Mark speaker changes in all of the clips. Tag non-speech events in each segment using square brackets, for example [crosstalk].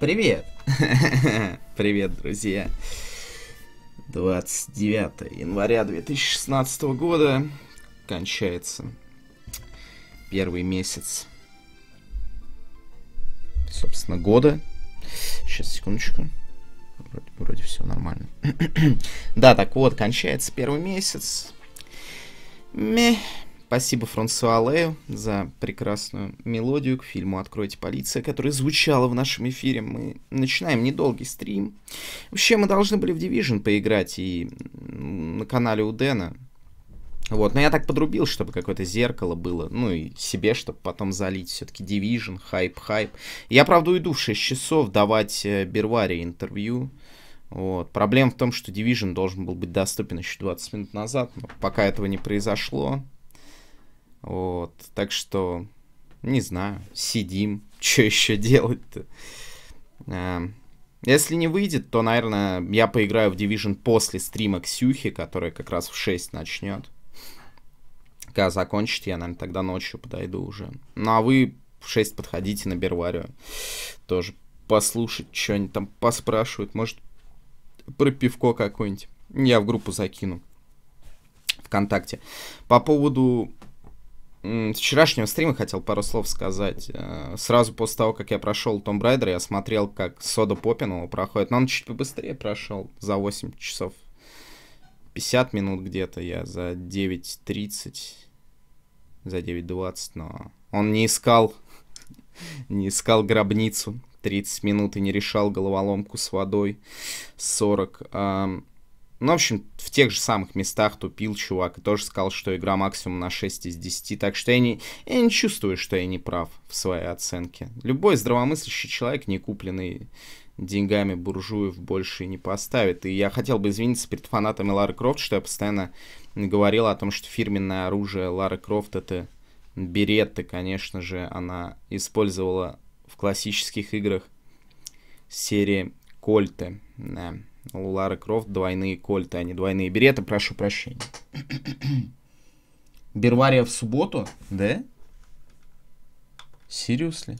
Speaker 1: Привет! [laughs] Привет, друзья! 29 января 2016 года кончается первый месяц, собственно, года. Сейчас, секундочку. Вроде, вроде все нормально. [clears throat] да, так вот, кончается первый месяц. Мeh. Спасибо Франсуа Лею за прекрасную мелодию к фильму «Откройте полиция», которая звучала в нашем эфире. Мы начинаем недолгий стрим. Вообще, мы должны были в Division поиграть и на канале у Дэна. Вот, но я так подрубил, чтобы какое-то зеркало было, ну и себе, чтобы потом залить все-таки Division, хайп-хайп. Я, правда, уйду в 6 часов давать э, Берваре интервью. Вот. Проблема в том, что Division должен был быть доступен еще 20 минут назад, но пока этого не произошло, вот, так что, не знаю, сидим, [laughs] что еще делать-то? Эм, если не выйдет, то, наверное, я поиграю в Division после стрима Ксюхи, которая как раз в 6 начнет. Когда закончите, я, наверное, тогда ночью подойду уже. Ну, а вы в 6 подходите на Берварию. Тоже послушать, что они там поспрашивают. Может, про пивко какое-нибудь. Я в группу закину. ВКонтакте. По поводу вчерашнего стрима хотел пару слов сказать. Э, сразу после того, как я прошел Том Брайдер, я смотрел, как Сода Поппин проходит. Но он чуть побыстрее прошел, за 8 часов 50 минут где-то. Я за 9.30, за 9.20, но он не искал, [laughs] не искал гробницу. 30 минут и не решал головоломку с водой. 40. Ну, в общем, в тех же самых местах тупил чувак и тоже сказал, что игра максимум на 6 из 10, так что я не, я не чувствую, что я не прав в своей оценке. Любой здравомыслящий человек, не купленный деньгами буржуев, больше не поставит. И я хотел бы извиниться перед фанатами Лары Крофт, что я постоянно говорил о том, что фирменное оружие Лары Крофт это беретты, конечно же, она использовала в классических играх серии Кольты. Да. У Лары Крофт двойные кольты, а не двойные береты. Прошу прощения.
Speaker 2: [coughs]
Speaker 1: Бервария в субботу? Да? Серьезно?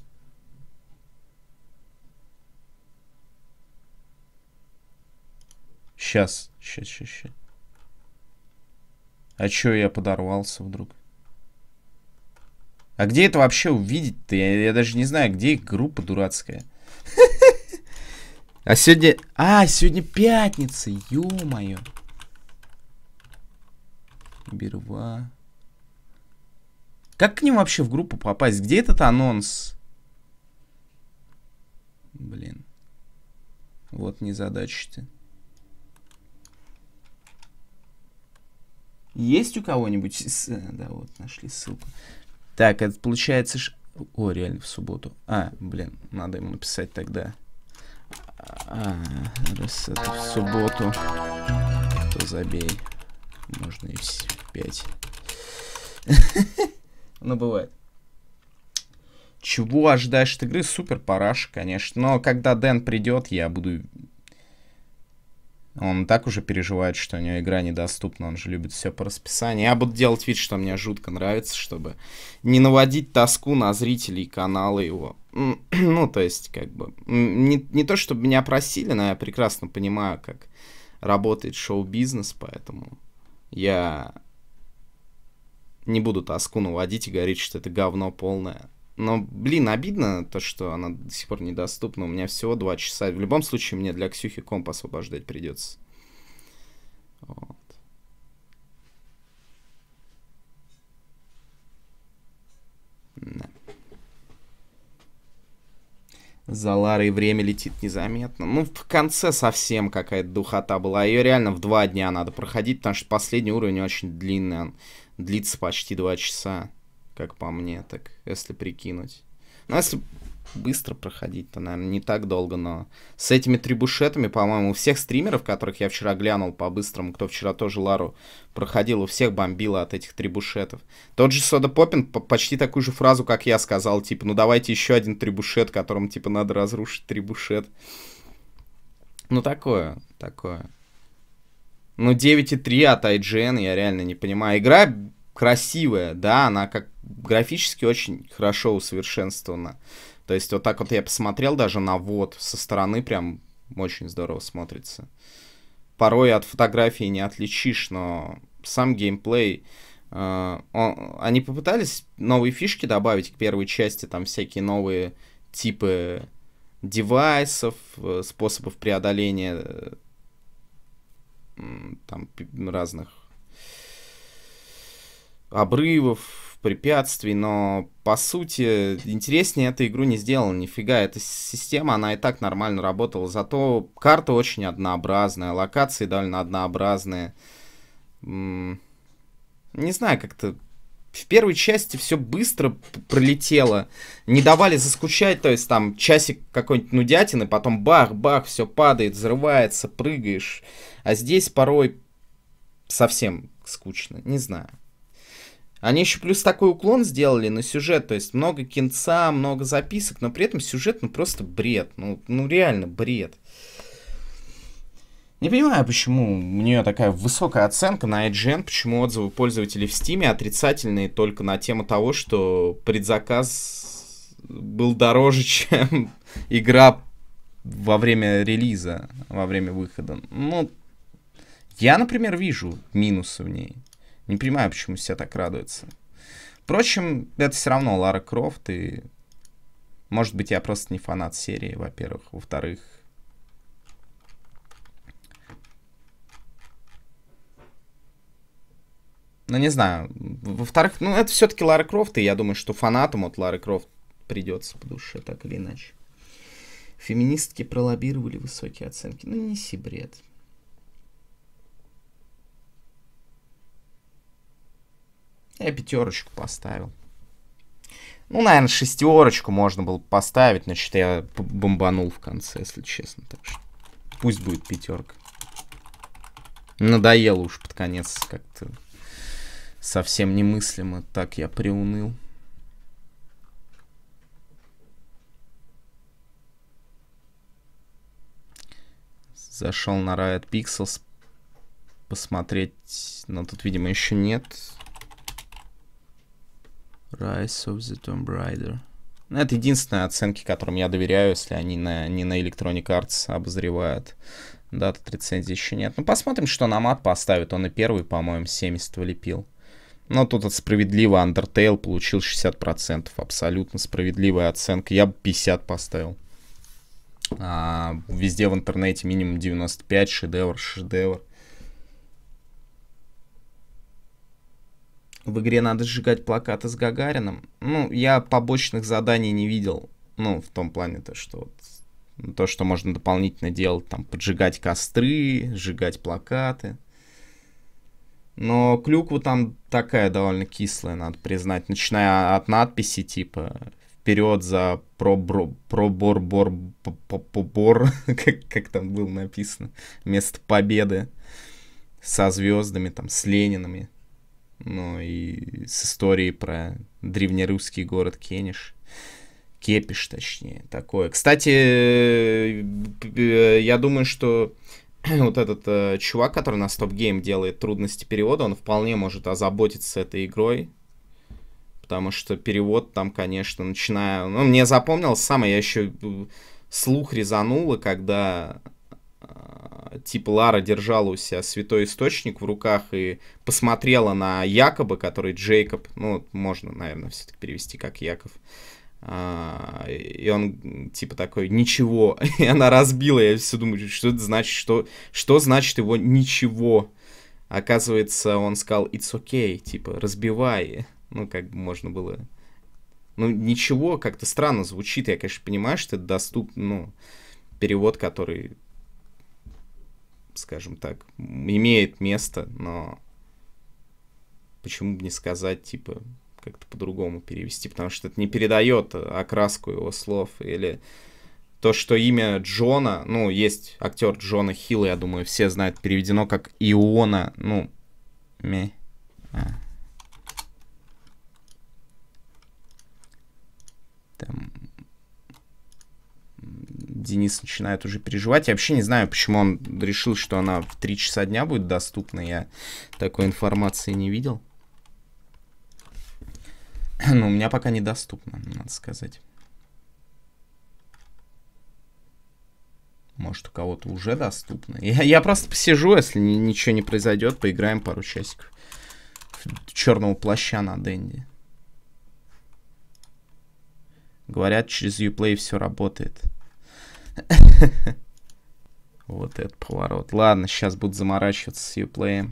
Speaker 1: Сейчас, сейчас, сейчас, сейчас. А чё я подорвался вдруг? А где это вообще увидеть-то? Я, я даже не знаю, где их группа дурацкая. А сегодня... А, сегодня пятница, ё-моё. Берва. Как к ним вообще в группу попасть? Где этот анонс? Блин. Вот не задача ты. Есть у кого-нибудь? Э, да, вот, нашли ссылку. Так, это получается... О, реально, в субботу. А, блин, надо ему написать тогда. А, раз это в субботу, то забей. Можно и в 5. [laughs] Ну, бывает. Чего ожидаешь от игры? Супер параш, конечно. Но когда Дэн придет, я буду он так уже переживает, что у него игра недоступна, он же любит все по расписанию. Я буду делать вид, что мне жутко нравится, чтобы не наводить тоску на зрителей канала его. [clears throat] Ну, то есть, как бы, не, не то, чтобы меня просили, но я прекрасно понимаю, как работает шоу-бизнес, поэтому я не буду тоску наводить и говорить, что это говно полное. Но, блин, обидно то, что она до сих пор недоступна. У меня всего два часа. В любом случае, мне для Ксюхи комп освобождать придется. Вот. Да. За Ларой время летит незаметно. Ну, в конце совсем какая-то духота была. Ее реально в два дня надо проходить, потому что последний уровень очень длинный. Он длится почти два часа как по мне, так если прикинуть. Ну, если быстро проходить, то, наверное, не так долго, но с этими трибушетами, по-моему, у всех стримеров, которых я вчера глянул по-быстрому, кто вчера тоже Лару проходил, у всех бомбило от этих трибушетов. Тот же Сода Попин почти такую же фразу, как я сказал, типа, ну давайте еще один трибушет, которым типа, надо разрушить трибушет. Ну, такое, такое. Ну, 9,3 от IGN, я реально не понимаю. Игра красивая, да, она как графически очень хорошо усовершенствована. То есть вот так вот я посмотрел даже на вот со стороны прям очень здорово смотрится. Порой от фотографии не отличишь, но сам геймплей... Э, он, они попытались новые фишки добавить к первой части, там всякие новые типы девайсов, э, способов преодоления э, там разных обрывов, препятствий, но по сути интереснее эту игру не сделал, нифига. Эта система, она и так нормально работала, зато карта очень однообразная, локации довольно однообразные. Не знаю, как-то в первой части все быстро пролетело, не давали заскучать, то есть там часик какой-нибудь нудятины, потом бах-бах, все падает, взрывается, прыгаешь. А здесь порой совсем скучно, не знаю. Они еще плюс такой уклон сделали на сюжет, то есть много кинца, много записок, но при этом сюжет, ну, просто бред. Ну, ну реально бред. Не понимаю, почему у нее такая высокая оценка на IGN, почему отзывы пользователей в Steam отрицательные только на тему того, что предзаказ был дороже, [laughs] чем игра во время релиза, во время выхода. Ну, я, например, вижу минусы в ней. Не понимаю, почему все так радуются. Впрочем, это все равно Лара Крофт, и... Может быть, я просто не фанат серии, во-первых. Во-вторых... Ну, не знаю. Во-вторых, ну, это все-таки Лара Крофт, и я думаю, что фанатам от Лары Крофт придется по душе, так или иначе. Феминистки пролоббировали высокие оценки. Ну, неси бред. Я пятерочку поставил. Ну, наверное, шестерочку можно было поставить, но что я бомбанул в конце, если честно. Так что пусть будет пятерка. Надоело уж под конец как-то совсем немыслимо. Так я приуныл. Зашел на Riot Pixels посмотреть, но тут, видимо, еще нет. Rise of the Tomb Raider. Ну, это единственные оценки, которым я доверяю, если они на, не на Electronic Arts обозревают. Дата рецензии еще нет. Ну, посмотрим, что на мат поставит. Он и первый, по-моему, 70 влепил. Но тут от справедливо Undertale получил 60%. Абсолютно справедливая оценка. Я бы 50 поставил. А, везде в интернете минимум 95, шедевр, шедевр. в игре надо сжигать плакаты с Гагарином. Ну, я побочных заданий не видел. Ну, в том плане то, что вот, ну, то, что можно дополнительно делать, там, поджигать костры, сжигать плакаты. Но клюква там такая довольно кислая, надо признать, начиная от надписи типа вперед за пробор, бро про бор бор [laughs] как как там было написано место победы со звездами там с Лениными но ну и с историей про древнерусский город Кениш. Кепиш, точнее, такое. Кстати, я думаю, что [clears throat] вот этот э, чувак, который на Stop Game делает трудности перевода, он вполне может озаботиться этой игрой. Потому что перевод там, конечно, начиная... Ну, мне запомнилось самое, я еще э, слух резануло, когда типа Лара держала у себя святой источник в руках и посмотрела на Якоба, который Джейкоб, ну, можно, наверное, все-таки перевести как Яков. А, и он типа такой, ничего. [laughs] И она разбила, я все думаю, что это значит, что, что значит его ничего. Оказывается, он сказал, it's okay, типа, разбивай. Ну, как бы можно было... Ну, ничего, как-то странно звучит. Я, конечно, понимаю, что это доступ, ну, перевод, который скажем так, имеет место, но почему бы не сказать, типа, как-то по-другому перевести, потому что это не передает а, а окраску его слов или то, что имя Джона, ну, есть актер Джона Хилла, я думаю, все знают, переведено как Иона, ну, ме, а, Денис начинает уже переживать. Я вообще не знаю, почему он решил, что она в 3 часа дня будет доступна. Я такой информации не видел. [clears throat] Но у меня пока недоступно, надо сказать. Может, у кого-то уже доступно. Я, я просто посижу, если ни, ничего не произойдет, поиграем пару часиков. Черного плаща на Дэнди. Говорят, через Uplay все работает. [laughs] Вот этот поворот. Ладно, сейчас буду заморачиваться с Uplay.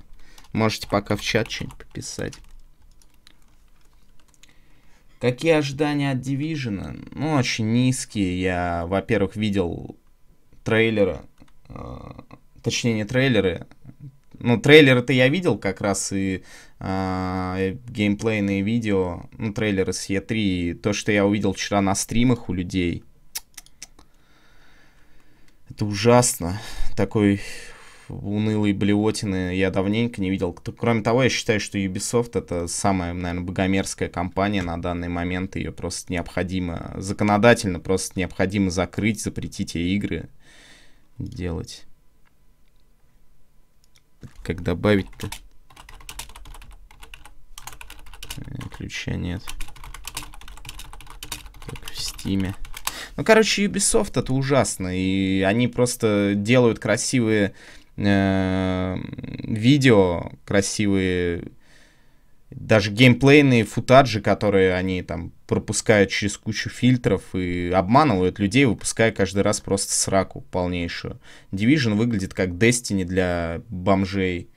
Speaker 1: Можете пока в чат что-нибудь пописать. Какие ожидания от Division? Ну, очень низкие. Я, во-первых, видел трейлеры. Э, точнее, не трейлеры. Ну, трейлеры-то я видел как раз и э, геймплейные видео. Ну, трейлеры с е 3 то, что я увидел вчера на стримах у людей. Это ужасно. Такой унылой блевотины я давненько не видел. Кроме того, я считаю, что Ubisoft это самая, наверное, богомерзкая компания на данный момент. Ее просто необходимо, законодательно просто необходимо закрыть, запретить ей игры делать. Как добавить-то? Э, ключа нет. Как в Стиме. Ну, короче, Ubisoft это ужасно, и они просто делают красивые э, видео, красивые даже геймплейные футажи, которые они там пропускают через кучу фильтров и обманывают людей, выпуская каждый раз просто сраку полнейшую. Division выглядит как Destiny для бомжей,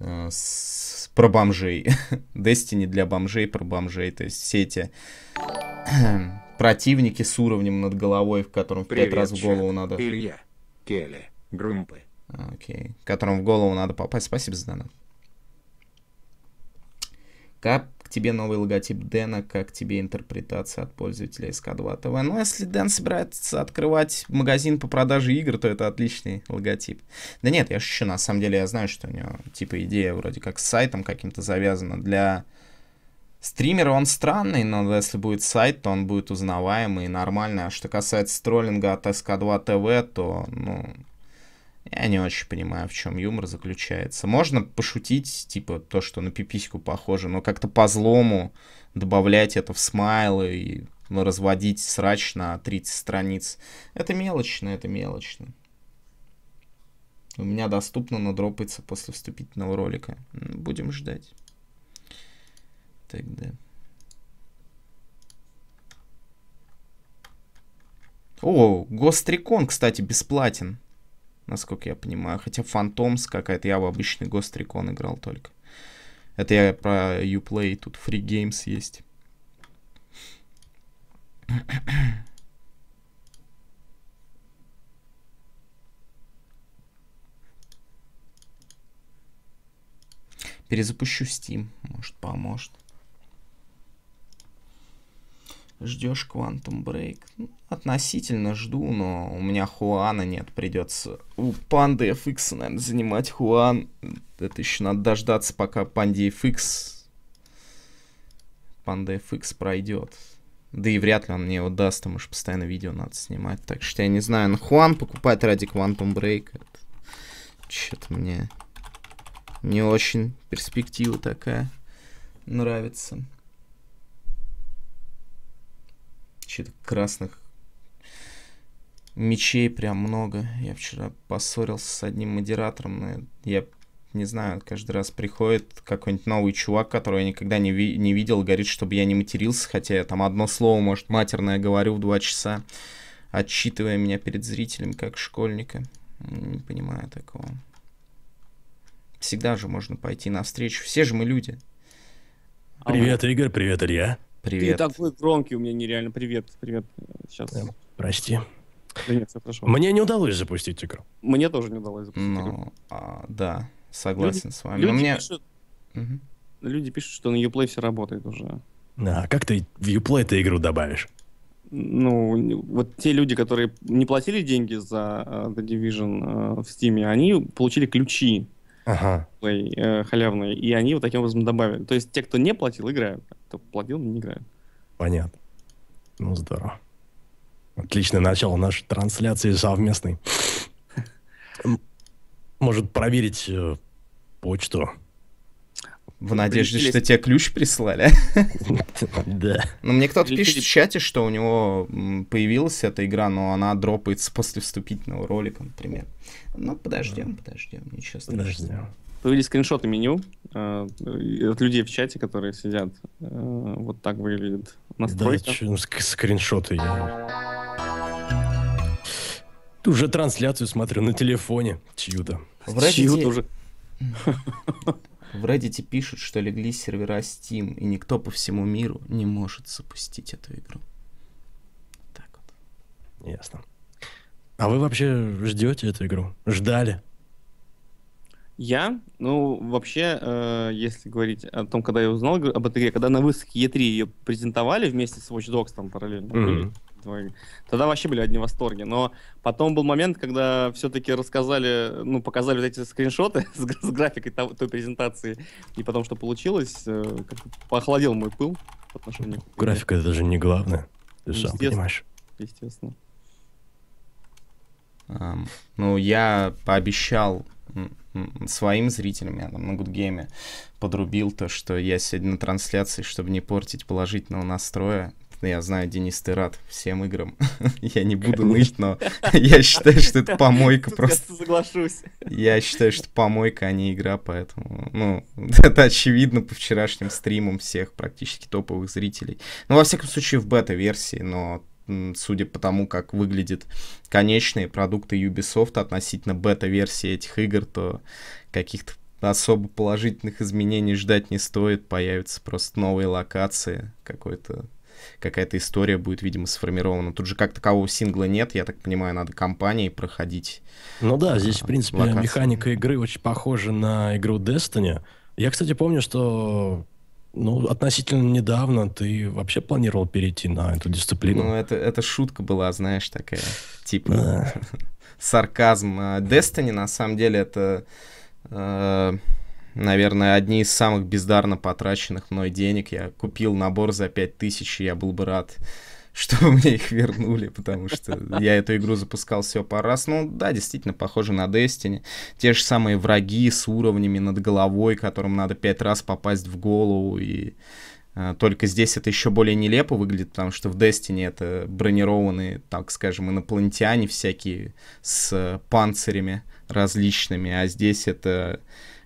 Speaker 1: э, с, про бомжей. [laughs] Destiny для бомжей, про бомжей, то есть все эти [clears throat] э, противники с уровнем над головой, в котором в пять раз в голову надо... Илья, Келли, Грумпы. А, окей. Которым в голову надо попасть. Спасибо за донат. Как тебе новый логотип Дэна, как тебе интерпретация от пользователя СК2 ТВ. Ну, если Дэн собирается открывать магазин по продаже игр, то это отличный логотип. Да нет, я шучу, на самом деле я знаю, что у него типа идея вроде как с сайтом каким-то завязана для Стример, он странный, но если будет сайт, то он будет узнаваемый и нормальный. А что касается троллинга от СК2 ТВ, то, ну, я не очень понимаю, в чем юмор заключается. Можно пошутить, типа, то, что на пипиську похоже, но как-то по злому добавлять это в смайлы и ну, разводить срач на 30 страниц. Это мелочно, это мелочно. У меня доступно, но дропается после вступительного ролика. Будем ждать. Тогда. О, Гострикон, кстати, бесплатен. Насколько я понимаю. Хотя Фантомс какая-то. Я в обычный Гострикон играл только. Это я про Uplay. Тут Free Games есть. Перезапущу Steam. Может, поможет. Ждешь Quantum Break? Относительно жду, но у меня Хуана нет, придется у Панды FX, наверное, занимать Хуан. Это еще надо дождаться, пока Панди FX... Панда FX пройдет. Да и вряд ли он мне его даст, там уж постоянно видео надо снимать. Так что я не знаю, на Хуан покупать ради Quantum Break. Это... Что-то мне не очень перспектива такая нравится. что-то красных мечей прям много. Я вчера поссорился с одним модератором. Я не знаю, каждый раз приходит какой-нибудь новый чувак, которого я никогда не, ви- не видел, говорит, чтобы я не матерился, хотя я там одно слово, может, матерное говорю в два часа, отчитывая меня перед зрителем, как школьника. Не понимаю такого. Всегда же можно пойти навстречу. Все же мы люди. Привет, Игорь, привет, Илья. Привет.
Speaker 3: Ты такой громкий, у меня нереально. Привет, привет. Сейчас. Э, прости. Да нет, все хорошо. Мне
Speaker 4: не удалось запустить игру.
Speaker 3: Мне тоже не удалось
Speaker 4: запустить ну, игру. А, да, согласен люди, с вами. Люди, мне... пишут,
Speaker 3: угу. люди пишут, что на Uplay все работает уже.
Speaker 4: Да, а как ты в Uplay эту игру добавишь?
Speaker 3: ну, вот те люди, которые не платили деньги за uh, The Division uh, в Steam, они получили ключи ага. play, uh, э, халявные, и они вот таким образом добавили. То есть те, кто не платил, играют кто платил, не играем.
Speaker 4: Понятно. Ну, здорово. Отличное начало нашей трансляции совместной. Может, проверить э, почту в надежде, Прилетели... что тебе ключ
Speaker 1: прислали. [laughs] Да. Но ну, мне кто-то пишет в чате, что у него появилась эта игра, но она дропается после вступительного ролика, например. Ну, подождем, подождем, ничего страшного.
Speaker 3: Появились скриншоты меню э, от людей в чате, которые сидят. Э, вот так выглядит настройка.
Speaker 4: Да, скриншоты. Я... Уже трансляцию смотрю на телефоне чью-то.
Speaker 1: Чью-то уже. [laughs] В Reddit пишут, что легли сервера Steam, и никто по всему миру не может запустить эту игру.
Speaker 4: Так вот. Ясно. А вы вообще ждете эту игру? Ждали?
Speaker 3: Я, ну, вообще, э, если говорить о том, когда я узнал об этой игре, когда на выставке E3 ее презентовали вместе с Watch Dogs там параллельно, mm-hmm твой... Тогда вообще были одни восторги. Но потом был момент, когда все-таки рассказали, ну, показали вот эти скриншоты [laughs] с, с графикой того, той презентации, и потом, что получилось, э, поохладил мой пыл по отношению к...
Speaker 4: Графика это даже не главное.
Speaker 3: Ты сам понимаешь. Естественно.
Speaker 1: Um, ну, я пообещал своим зрителям, я там на Гудгейме подрубил то, что я сегодня на трансляции, чтобы не портить положительного настроя, я знаю, Денис, ты рад всем играм. [laughs] я не буду ныть, но [laughs] я считаю, что это помойка просто. Я соглашусь. Я считаю, что помойка, а не игра, поэтому, ну, [laughs] это очевидно по вчерашним стримам всех практически топовых зрителей. Ну, во всяком случае, в бета-версии, но судя по тому, как выглядят конечные продукты Ubisoft относительно бета-версии этих игр, то каких-то особо положительных изменений ждать не стоит. Появятся просто новые локации, какой-то какая-то история будет, видимо, сформирована. Тут же как такового сингла нет, я так понимаю, надо компании проходить. Ну да, здесь, в принципе, локации. механика
Speaker 4: игры очень похожа на игру Destiny. Я, кстати, помню, что ну, относительно недавно ты вообще планировал перейти на эту дисциплину. Ну,
Speaker 1: это, это шутка была, знаешь, такая, типа, [laughs] сарказм. А, Destiny, на самом деле, это... Э, наверное, одни из самых бездарно потраченных мной денег. Я купил набор за 5000, и я был бы рад, [laughs] что мне их вернули, потому что я эту игру запускал все по раз. Ну да, действительно, похоже на Destiny. Те же самые враги с уровнями над головой, которым надо пять раз попасть в голову и... Э, только здесь это еще более нелепо выглядит, потому что в Destiny это бронированные, так скажем, инопланетяне всякие с э, панцирями различными, а здесь это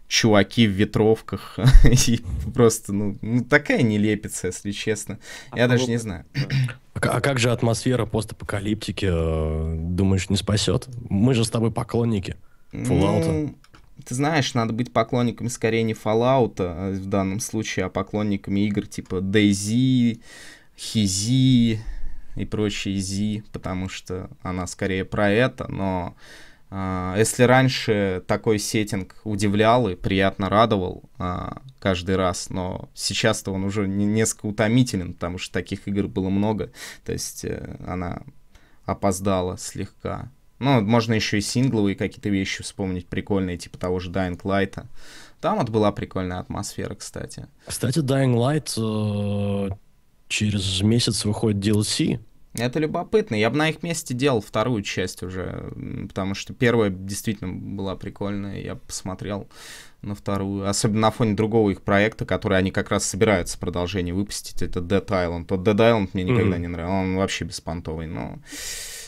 Speaker 1: чуваки в ветровках. [laughs] И просто, ну, ну, такая нелепица, если честно. А Я [clears throat] а даже не знаю. А, как же атмосфера
Speaker 4: постапокалиптики, э, думаешь, не спасет? Мы же с тобой поклонники Fallout.
Speaker 1: Ну, ты знаешь, надо быть поклонниками скорее не Fallout а в данном случае, а поклонниками игр типа DayZ, Хизи и прочие Зи, потому что она скорее про это, но а, если раньше такой сеттинг удивлял и приятно радовал а, каждый раз, но сейчас-то он уже несколько утомителен, потому что таких игр было много. То есть э, она опоздала слегка. Ну, можно еще и сингловые какие-то вещи вспомнить прикольные, типа того же Dying Light. Там вот была прикольная атмосфера, кстати. Кстати, Dying
Speaker 4: Light э, через месяц выходит DLC,
Speaker 1: это любопытно. Я бы на их месте делал вторую часть уже, потому что первая действительно была прикольная. Я посмотрел на вторую, особенно на фоне другого их проекта, который они как раз собираются продолжение выпустить, это Dead Island. Тот Dead Island мне никогда mm-hmm. не нравился, он вообще беспонтовый, но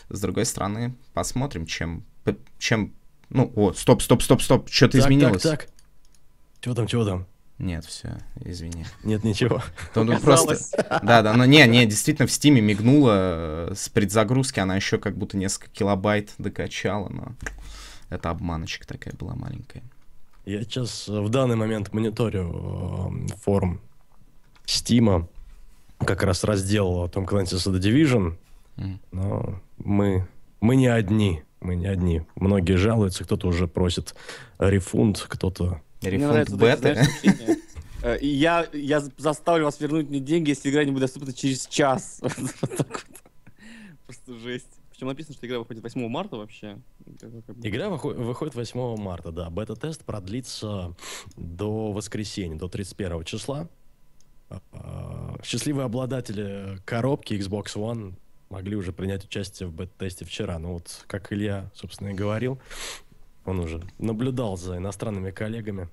Speaker 1: с другой стороны, посмотрим, чем, чем, ну, о, стоп, стоп, стоп, стоп, что-то изменилось. Так,
Speaker 4: так, Чего там, чего там?
Speaker 1: Нет, все, извини. Нет ничего. Тут просто... Да, да, но не, не, действительно в стиме мигнула э, с предзагрузки, она еще как будто несколько килобайт докачала, но это обманочка такая была маленькая.
Speaker 4: Я сейчас э, в данный момент мониторю э, форм Стима, как раз раздел о Том Clancy's The Division, mm. но мы, мы не одни, мы не одни. Многие жалуются, кто-то уже просит рефунд, кто-то Рефунд беты. [laughs]
Speaker 3: Э, я, я заставлю вас вернуть мне деньги, если игра не будет доступна через час. [laughs] Просто жесть. Причем написано, что игра выходит 8 марта вообще. Игра выходит 8 марта,
Speaker 4: да. Бета-тест продлится до воскресенья, до 31 числа. Э, э, счастливые обладатели коробки Xbox One могли уже принять участие в бета-тесте вчера. Ну вот, как Илья, собственно, и говорил, он уже наблюдал за иностранными коллегами,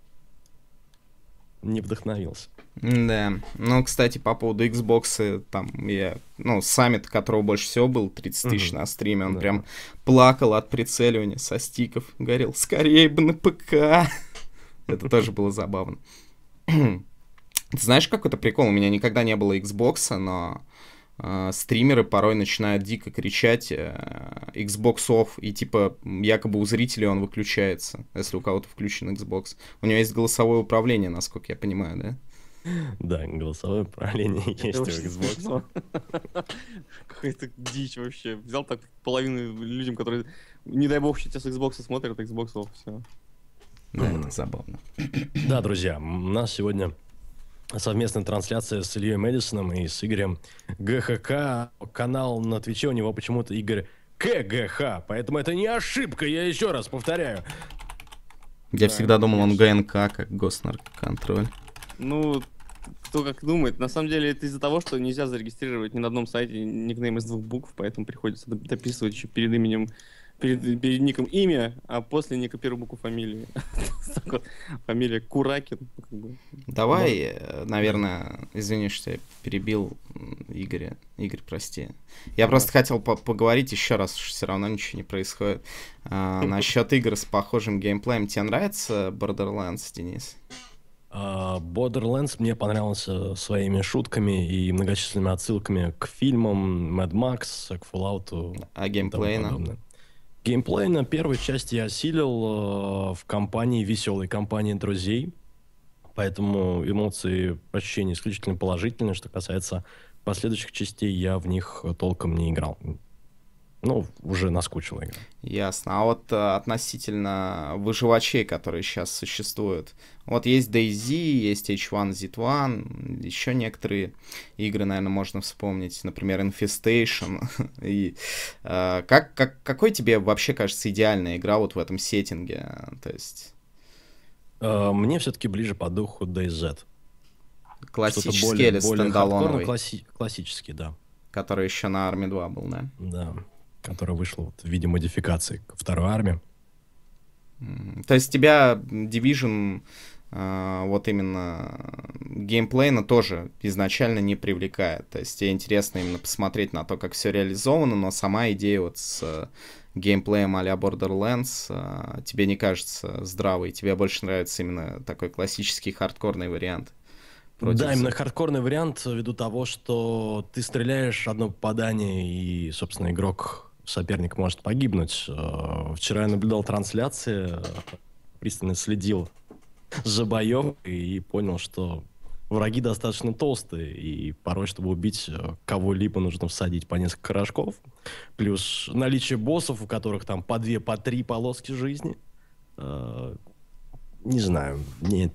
Speaker 4: не вдохновился.
Speaker 1: Да. Ну, кстати, по поводу Xbox, э, там я, ну, саммит, которого больше всего был, 30 тысяч угу. на стриме, он да. прям плакал от прицеливания со стиков, горел, скорее бы на ПК. [laughs] Это тоже было забавно. [clears throat] Ты знаешь, какой-то прикол, у меня никогда не было Xbox, но Э, стримеры порой начинают дико кричать э, Xbox off, и типа якобы у зрителей он выключается, если у кого-то включен Xbox. У него есть голосовое управление, насколько я понимаю, да? Да, голосовое управление есть у Xbox.
Speaker 3: Какая-то дичь вообще. Взял так половину людям, которые, не дай бог, сейчас Xbox смотрят, Xbox off, все.
Speaker 4: Да, это забавно. Да, друзья, у нас сегодня совместная трансляция с Ильей Мэдисоном и с Игорем ГХК. Канал на Твиче у него почему-то Игорь КГХ, поэтому это не ошибка, я еще раз повторяю.
Speaker 1: Я да, всегда думал, он ГНК, как госнарконтроль.
Speaker 3: Ну, кто как думает. На самом деле это из-за того, что нельзя зарегистрировать ни на одном сайте никнейм из двух букв, поэтому приходится дописывать еще перед именем перед, перед ником имя, а после ника первую букву фамилии. [laughs] Фамилия Куракин.
Speaker 1: Давай, э, наверное, извини, что я перебил Игоря. Игорь, прости. Я просто хотел поговорить еще раз, что все равно ничего не происходит. А, [laughs] насчет игр с похожим геймплеем. Тебе нравится Borderlands, Денис?
Speaker 4: А, Borderlands мне понравился своими шутками и многочисленными отсылками к фильмам Mad Max, к Fallout. А геймплейно? Геймплей на первой части я осилил э, в компании веселой, компании друзей. Поэтому эмоции, ощущения исключительно положительные. Что касается последующих частей, я в них э, толком не играл ну, уже наскучила игра.
Speaker 1: Ясно. А вот а, относительно выживачей, которые сейчас существуют. Вот есть DayZ, есть H1Z1, еще некоторые игры, наверное, можно вспомнить. Например, Infestation. [laughs] И а, как, как, какой тебе вообще кажется идеальная игра вот в этом сеттинге? То есть...
Speaker 4: Э, мне все-таки ближе по духу DayZ. Классический более, или более стендалоновый?
Speaker 1: класси- классический, да. Который еще на Army 2 был, да?
Speaker 4: Да которая вышла вот в виде модификации к второй армии.
Speaker 1: То есть тебя Division э, вот именно геймплейно тоже изначально не привлекает. То есть тебе интересно именно посмотреть на то, как все реализовано, но сама идея вот с э, геймплеем а-ля Borderlands э, тебе не кажется здравой. Тебе больше нравится именно такой классический хардкорный вариант. Против... Да, именно
Speaker 4: хардкорный вариант ввиду того, что ты стреляешь одно попадание, и, собственно, игрок соперник может погибнуть. Э, вчера я наблюдал трансляции, э, пристально следил за боем и понял, что враги достаточно толстые, и порой, чтобы убить э, кого-либо, нужно всадить по несколько рожков. Плюс наличие боссов, у которых там по две, по три полоски жизни. Не знаю, мне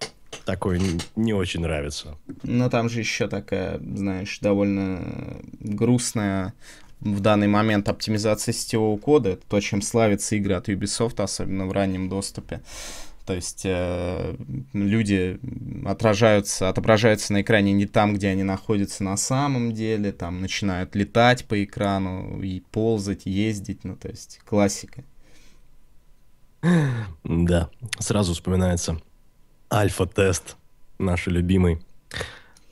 Speaker 4: такое не очень нравится.
Speaker 1: Но там же еще такая, знаешь, довольно грустная в данный момент оптимизация сетевого кода. Это то, чем славится игры от Ubisoft, особенно в раннем доступе. То есть э, люди отражаются, отображаются на экране не там, где они находятся на самом деле, там начинают летать по экрану и ползать, ездить, ну то есть классика. Да,
Speaker 4: сразу вспоминается альфа-тест, наш любимый.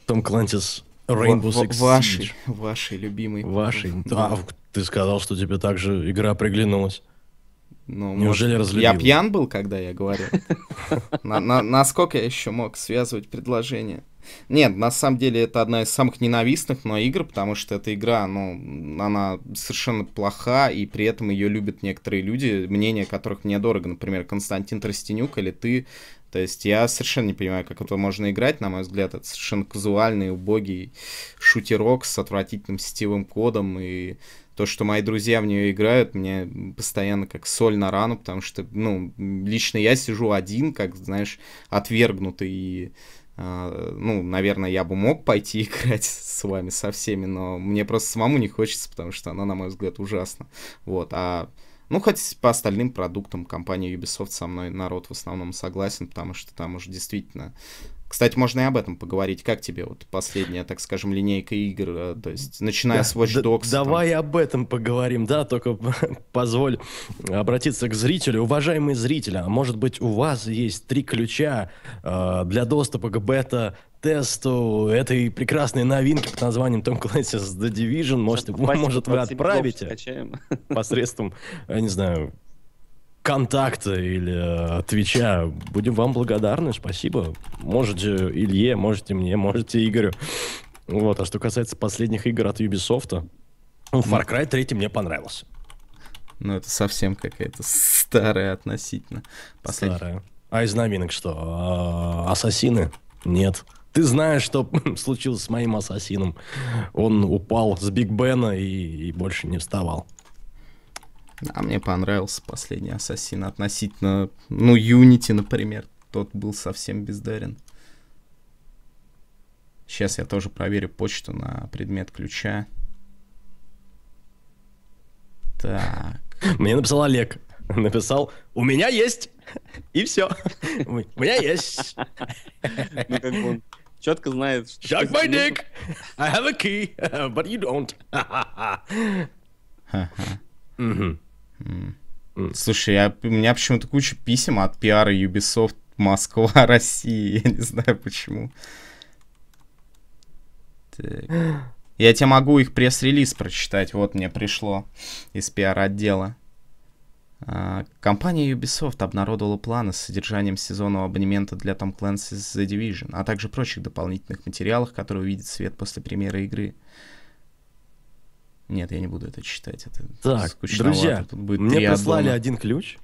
Speaker 4: Том Клантис Rainbow Six Siege. Вашей,
Speaker 1: вашей любимой. Вашей, да. да.
Speaker 4: Ты сказал, что тебе также игра приглянулась. Ну, Неужели может, разлюбил? Я
Speaker 1: пьян был, когда я говорил. [laughs] Насколько я еще мог связывать предложения? Нет, на самом деле это одна из самых ненавистных но игр, потому что эта игра, ну, она совершенно плоха, и при этом ее любят некоторые люди, мнение которых мне дорого. Например, Константин Тростенюк или ты, то есть я совершенно не понимаю, как это можно играть, на мой взгляд. Это совершенно казуальный, убогий шутерок с отвратительным сетевым кодом. И то, что мои друзья в нее играют, мне постоянно как соль на рану, потому что, ну, лично я сижу один, как, знаешь, отвергнутый. И, э, ну, наверное, я бы мог пойти [laughs] играть с вами, со всеми, но мне просто самому не хочется, потому что она, на мой взгляд, ужасна. Вот, а ну, хоть по остальным продуктам компания Ubisoft со мной народ в основном согласен, потому что там уже действительно... Кстати, можно и об этом поговорить. Как тебе вот последняя, так скажем, линейка игр, э, то есть начиная да, с Watch Dogs? Да, давай
Speaker 4: об этом поговорим, да, только [laughs] позволь обратиться к зрителю. Уважаемые зрители, а может быть, у вас есть три ключа э, для доступа к бета тесту этой прекрасной новинки под названием Tom Clancy's The Division. Может, Попасть, может вы отправите [laughs] посредством, я не знаю, контакта или э, Твича. Будем вам благодарны, спасибо. Можете Илье, можете мне, можете Игорю. Вот, а что касается последних игр от Ubisoft, ну, Far Cry 3 мне понравился.
Speaker 1: Ну, это совсем какая-то старая относительно. Последних... Старая.
Speaker 4: А из новинок что? А, ассасины? Нет. Ты знаешь, что [laughs] случилось с моим ассасином. Он упал с Биг Бена и, и больше не вставал.
Speaker 1: А мне понравился последний ассасин относительно, ну, Юнити, например. Тот был совсем бездарен. Сейчас я тоже проверю почту на предмет ключа.
Speaker 4: Так. Мне написал Олег. Написал, у меня есть. И все.
Speaker 3: [laughs] У меня есть. Ну, как бы он четко знает... Что Shut my dick! [laughs] I have a key, [laughs] but you don't.
Speaker 1: Слушай, я, у меня почему-то куча писем от пиара Ubisoft Москва, [laughs] Россия. Я не знаю почему. Так. Я тебе могу их пресс-релиз прочитать. Вот мне пришло из пиар-отдела. А, компания Ubisoft обнародовала планы с содержанием сезонного абонемента для Tom Clancy's The Division, а также прочих дополнительных материалах, которые увидят свет после премьеры игры. Нет, я не буду это читать. Это так, скучновато. друзья, Тут будет мне прислали один
Speaker 4: ключ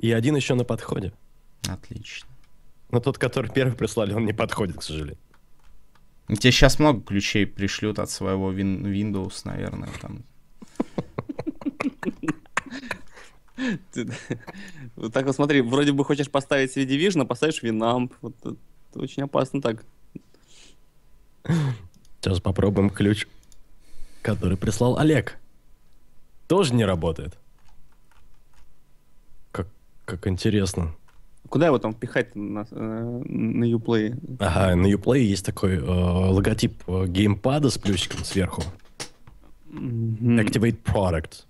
Speaker 4: и один еще на подходе. Отлично. Но тот, который первый прислали, он не подходит, к сожалению.
Speaker 1: Тебе сейчас много ключей пришлют от своего Windows, наверное, там
Speaker 3: Вот так вот смотри, вроде бы хочешь поставить среди Вижна, поставишь Винамп. Вот это очень опасно так.
Speaker 4: Сейчас попробуем ключ, который прислал Олег. Тоже не работает. Как, как интересно.
Speaker 3: Куда его там пихать на, э, на Uplay?
Speaker 4: Ага, на Uplay есть такой э, логотип э, геймпада с плюсиком сверху. Mm-hmm. Activate product.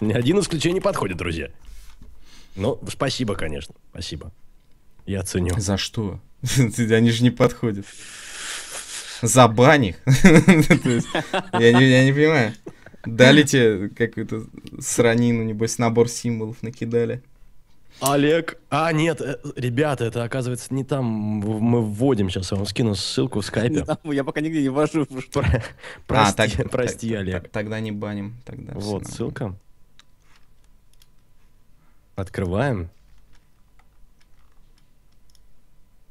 Speaker 4: Ни один исключение подходит, друзья. Ну, спасибо, конечно. Спасибо. Я ценю.
Speaker 1: За что? [laughs] Они же не подходят. За бани. [laughs] Я не понимаю. Дали тебе какую-то сранину, небось, набор символов накидали.
Speaker 4: Олег. А, нет, э, ребята, это оказывается не там. Мы вводим сейчас, я вам скину ссылку в скайпе.
Speaker 3: Я пока нигде не вожу. [laughs]
Speaker 1: А, прости, прости, Олег. Тогда не баним. вот ссылка.
Speaker 4: Открываем.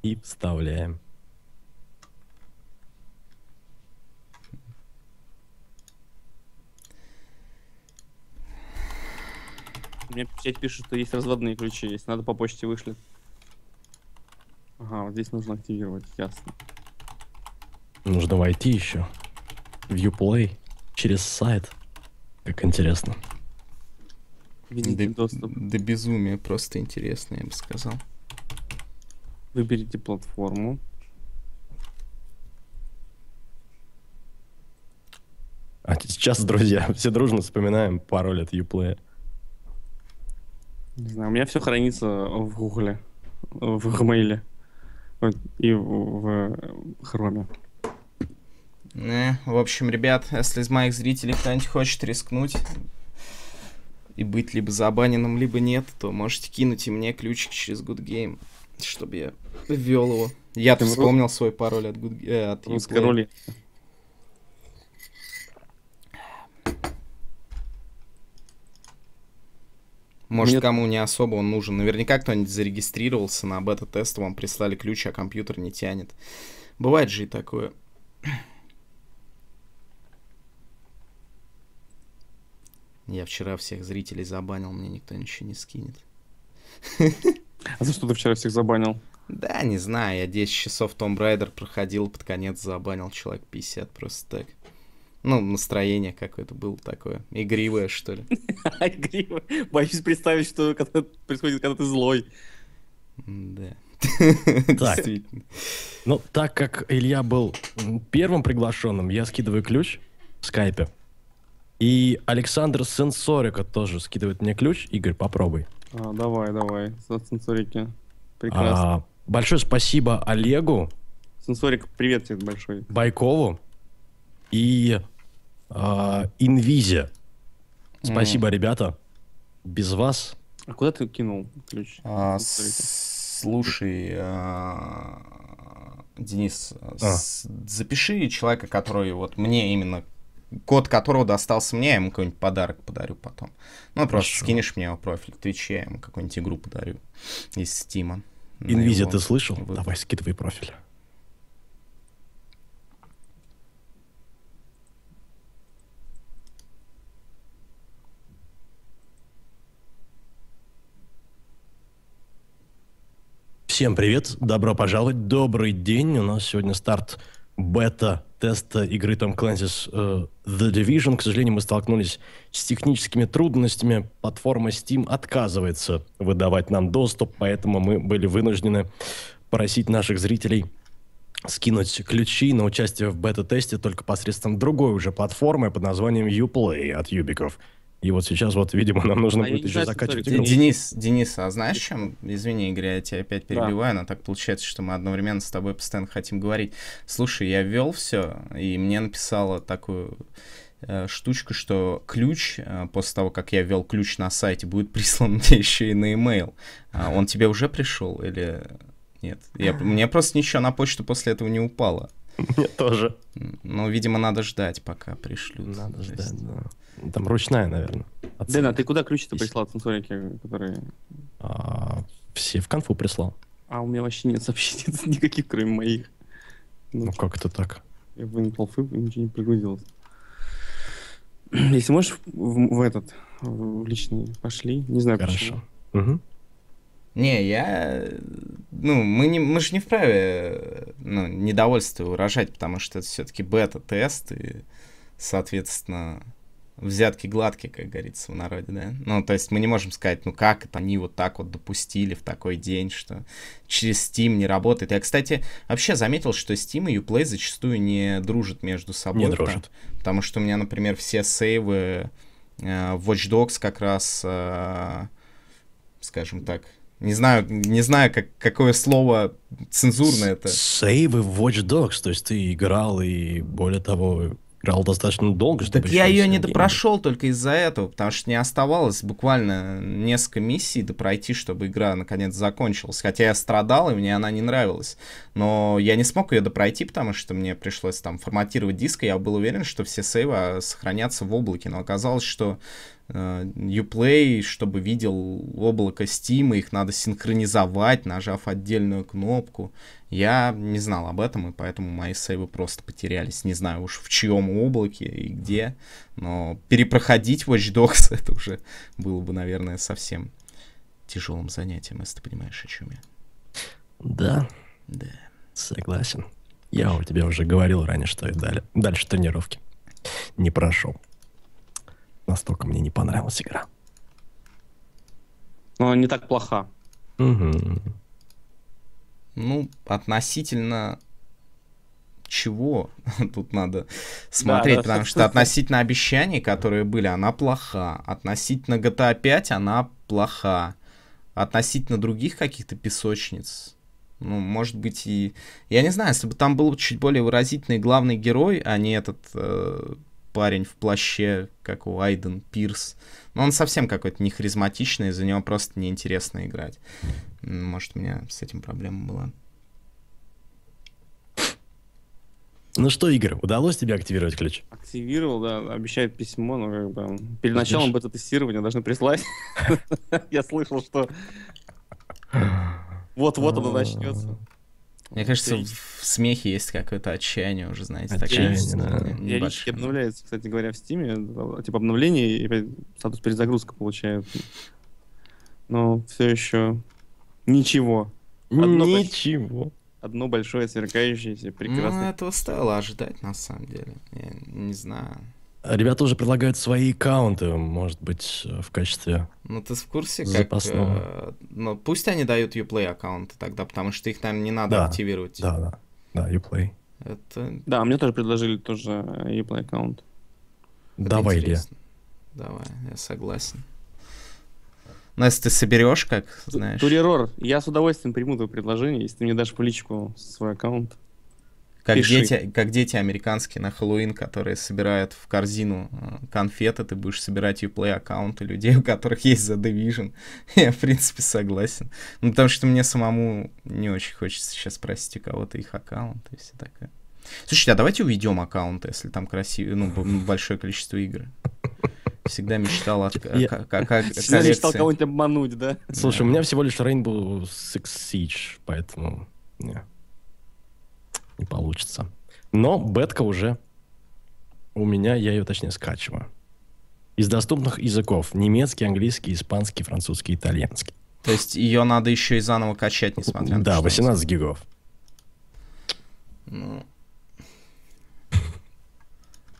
Speaker 4: И вставляем.
Speaker 3: Мне в чате пишут, что есть разводные ключи, если надо по почте вышли. Ага, вот здесь нужно активировать, ясно.
Speaker 4: Нужно войти еще. Viewplay через сайт. Как интересно
Speaker 1: до, доступ. До безумия просто интересно, я бы сказал.
Speaker 3: Выберите платформу.
Speaker 4: А сейчас, друзья, [laughs] все дружно вспоминаем пароль от Uplay.
Speaker 3: Не знаю, у меня все хранится в Гугле, в Gmail и в Хроме.
Speaker 1: Э, в общем, ребят, если из моих зрителей кто-нибудь хочет рискнуть, и быть либо забаненным, либо нет, то можете кинуть и мне ключик через Good Game, чтобы я ввел его. Я Ты вспомнил свой пароль от, good... э, от Uplay. Может, Нет. кому не особо он нужен. Наверняка кто-нибудь зарегистрировался на бета-тест, вам прислали ключ, а компьютер не тянет. Бывает же и такое. Я вчера всех зрителей забанил, мне никто ничего не скинет. А за что ты вчера всех забанил? Да, не знаю, я 10 часов Том Брайдер проходил, под конец забанил человек 50 просто так. Ну, настроение какое-то было такое. Игривое, что ли. [laughs] Игривое.
Speaker 3: Боюсь представить, что происходит, когда ты злой. Да. Так.
Speaker 4: Ну, так как Илья был первым приглашенным, я скидываю ключ в скайпе. И Александр Сенсорика тоже скидывает мне ключ. Игорь, попробуй.
Speaker 3: А, давай, давай, сенсорики. Прекрасно. А, большое спасибо Олегу. Сенсорик, привет тебе большой.
Speaker 4: Байкову и а, Инвизе. Спасибо, mm. ребята.
Speaker 1: Без вас. А куда ты кинул ключ? А, слушай, а, Денис, а. С, запиши человека, который вот мне именно код которого достался мне, я ему какой-нибудь подарок подарю потом. Ну, Хорошо. просто скинешь мне его профиль в Твиче, я ему какую-нибудь игру подарю из Стима. Инвизия ты слышал? Выбор. Давай, скидывай профиль.
Speaker 4: Всем привет, добро пожаловать, добрый день. У нас сегодня старт бета теста игры Tom Clancy's uh, The Division, к сожалению, мы столкнулись с техническими трудностями. Платформа Steam отказывается выдавать нам доступ, поэтому мы были вынуждены просить наших зрителей скинуть ключи на участие в бета-тесте только посредством другой уже платформы под названием Uplay от Юбиков – и вот сейчас вот, видимо, нам нужно а будет еще знаю, закачивать игру. Денис,
Speaker 1: Денис, а знаешь, чем? Извини, Игорь, я тебя опять перебиваю, да. но так получается, что мы одновременно с тобой постоянно хотим говорить. Слушай, я ввел все, и мне написала такую э, штучку, что ключ, э, после того, как я ввел ключ на сайте, будет прислан [laughs] мне еще и на e-mail. А он тебе уже пришел или нет? Я, мне просто ничего на почту после этого не упало. Мне тоже. Ну, видимо, надо ждать, пока пришлют. Надо ждать, да. Там ручная, наверное. Оценка. Дэн, а ты куда ключи-то
Speaker 3: прислал сенсорики, которые...
Speaker 4: А, все в конфу прислал.
Speaker 3: А у меня вообще нет сообщений [laughs] никаких, кроме моих. Ну, ну как это так? Я вынул и ничего не пригрузилось. [clears throat] Если можешь, в, в этот, в личный пошли. Не знаю Хорошо. почему. Угу.
Speaker 1: Не, я... Ну, мы, не, мы же не вправе ну, недовольство выражать, потому что это все-таки бета-тест, и, соответственно, взятки гладкие, как говорится в народе, да. Ну, то есть мы не можем сказать, ну как это они вот так вот допустили в такой день, что через Steam не работает. Я, кстати, вообще заметил, что Steam и Uplay зачастую не дружат между собой. Не дружат. Потому, потому что у меня, например, все сейвы э, Watch Dogs как раз, э, скажем так, не знаю, не знаю, как, какое слово цензурное это. Сейвы в Watch Dogs, то есть ты играл и, более того,
Speaker 4: играл достаточно долго. Чтобы так я ее
Speaker 1: не допрошел только из-за этого, потому что не оставалось буквально несколько миссий допройти, чтобы игра наконец закончилась. Хотя я страдал, и мне она не нравилась. Но я не смог ее допройти, потому что мне пришлось там форматировать диск, и я был уверен, что все сейвы а, сохранятся в облаке. Но оказалось, что Э, Uplay, чтобы видел облако Steam, их надо синхронизовать, нажав отдельную кнопку. Я не знал об этом, и поэтому мои сейвы просто потерялись. Не знаю уж в чьем облаке и где, но перепроходить Watch Dogs [laughs] это уже было бы, наверное, совсем тяжелым занятием, если ты понимаешь, о чем я. Да. Да. Согласен.
Speaker 4: Я у тебя уже говорил ранее, что и
Speaker 1: дали. дальше
Speaker 4: тренировки не прошел. Настолько мне не понравилась игра.
Speaker 3: Но она не так плоха.
Speaker 1: Угу. Ну, относительно чего [laughs] тут надо смотреть, да, да, потому что относительно обещаний, которые были, она плоха. Относительно GTA 5 она плоха. Относительно других каких-то песочниц, ну, может быть, и... Я не знаю, если бы там был чуть более выразительный главный герой, а не этот э, парень в плаще, как у Айден Пирс. Но он совсем какой-то не харизматичный, за него просто неинтересно играть. Может, у меня с этим проблема была. Ну что, Игорь, удалось тебе активировать
Speaker 3: ключ? Активировал, да. Обещает письмо, но как бы перед началом бета-тестирования должны прислать. [laughs] Я слышал, что вот-вот оно а. начнется.
Speaker 1: Мне кажется, в смехе есть какое-то отчаяние уже, знаете, отчаяние, такое. Да. Периодически
Speaker 3: обновляется, кстати говоря, в стиме. Э, типа обновление и опять статус перезагрузка получают. Но все еще ничего. Одно ничего. Больш... Одно большое сверкающееся ну, прекрасное. Ну, этого стоило ожидать,
Speaker 1: на самом деле. Я не знаю.
Speaker 4: Ребята уже предлагают свои аккаунты, может быть, в качестве
Speaker 1: Ну ты в курсе, Запасного. Э, ну, пусть они дают Uplay аккаунты тогда, потому что их, наверное, не надо да, активировать. Да, да, да, Uplay. Это... Да, мне тоже предложили тоже э, Uplay аккаунт. Давай, интересно. Илья. Давай, я согласен. Настя, ты соберешь, как знаешь?
Speaker 3: Турерор, я с удовольствием приму твое предложение, если ты мне
Speaker 1: дашь в личку
Speaker 3: свой аккаунт. Как Пиши. дети,
Speaker 1: как дети американские на Хэллоуин, которые собирают в корзину э, конфеты, ты будешь собирать Uplay аккаунты людей, у которых есть The Division. [laughs] Я, в принципе, согласен. Ну, потому что мне самому не очень хочется сейчас просить у кого-то их аккаунты и все такое. Слушайте, а давайте уведем аккаунты, если там красивые, ну, [laughs] большое количество игр. Всегда мечтал от как, как, [laughs] Всегда коллекции. мечтал кого-нибудь обмануть, да? Слушай,
Speaker 3: у
Speaker 4: меня всего лишь Rainbow Six Siege, поэтому... Yeah не получится. Но бетка уже у меня, я ее точнее скачиваю. Из доступных языков немецкий, английский, испанский, французский, итальянский.
Speaker 1: То есть ее надо еще и заново качать, несмотря на то, Да, 18 гигов. Ну,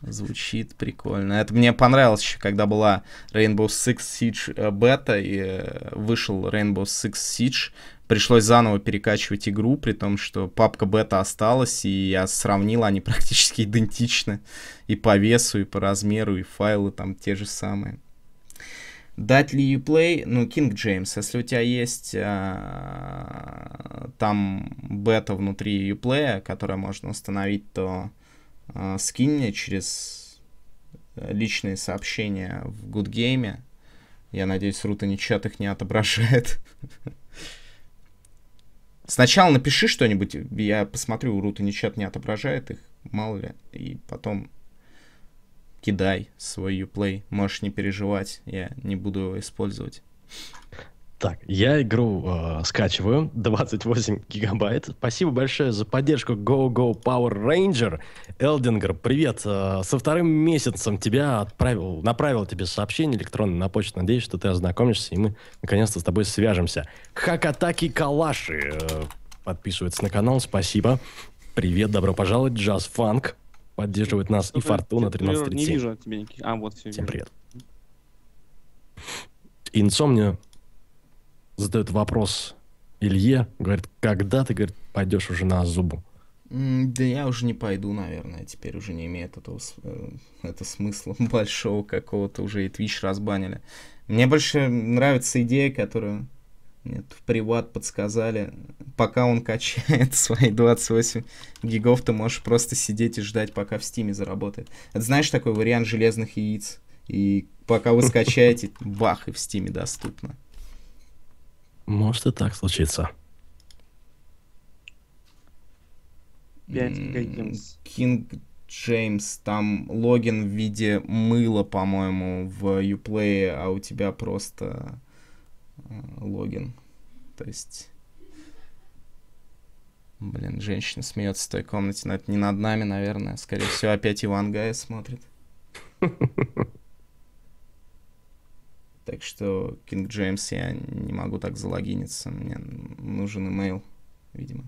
Speaker 1: Звучит прикольно. Это мне понравилось еще, когда была Rainbow Six Siege э, бета, и э, вышел Rainbow Six Siege. Пришлось заново перекачивать игру, при том, что папка бета осталась, и я сравнил, они [laughs] практически идентичны. И по весу, и по размеру, и файлы там те же самые. Дать ли Uplay? Ну, King James, если у тебя есть а, там бета внутри Uplay, которая можно установить, то Э, скинь мне через личные сообщения в Good Game, Я надеюсь, рута ничат их не отображает. Сначала напиши что-нибудь, я посмотрю, рута ничат не отображает их, мало ли, и потом кидай свой Uplay, можешь не переживать, я не буду его использовать. Так, я игру э, скачиваю, 28 [laughs] гигабайт.
Speaker 4: Спасибо большое за поддержку GoGo -Go Power Ranger. Элдингер, привет. Э, со вторым месяцем тебя отправил, направил тебе сообщение электронное на почту. Надеюсь, что ты ознакомишься, и мы наконец-то с тобой свяжемся. Хакатаки Калаши э, подписывается на канал, спасибо. Привет, добро пожаловать, Джаз Фанк. Поддерживает нас Кто и Фортуна 1337. Не вижу
Speaker 3: тебя. А, вот все. Всем вижу. привет.
Speaker 4: Инсомнио задает вопрос Илье, говорит, когда ты, говорит, пойдешь уже на зубу?
Speaker 1: Да я уже не пойду, наверное, теперь уже не имеет этого э, это смысла [laughs] большого какого-то, уже и Twitch разбанили. Мне больше нравится идея, которую нет, в приват подсказали, пока он качает [laughs] свои 28 гигов, ты можешь просто сидеть и ждать, пока в стиме заработает. Это знаешь такой вариант железных яиц? И пока вы скачаете, [laughs] бах, и в стиме доступно. Может и так случиться. Кинг Джеймс, там логин в виде мыла, по-моему, в Uplay, а у тебя просто э, логин. То есть... Блин, женщина смеется в той комнате, но это не над нами, наверное. Скорее всего, опять Иван Гая смотрит. [laughs] Так что King James я не могу так залогиниться. Мне нужен видимо.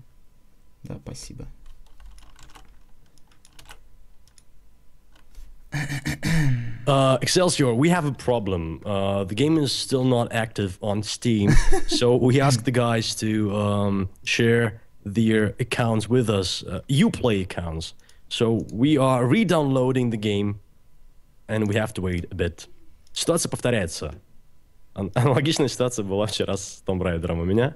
Speaker 1: Да, спасибо.
Speaker 4: [coughs] Uh, Excelsior, we have a problem. Uh, the game is still not active on Steam, [laughs] so we ask the guys to um, share their accounts with us, uh, Uplay accounts. So we are re-downloading the game, and we have to wait a bit. Ситуация повторяется. [laughs]
Speaker 1: Аналогичная ситуация была вчера с Том Райдером у меня.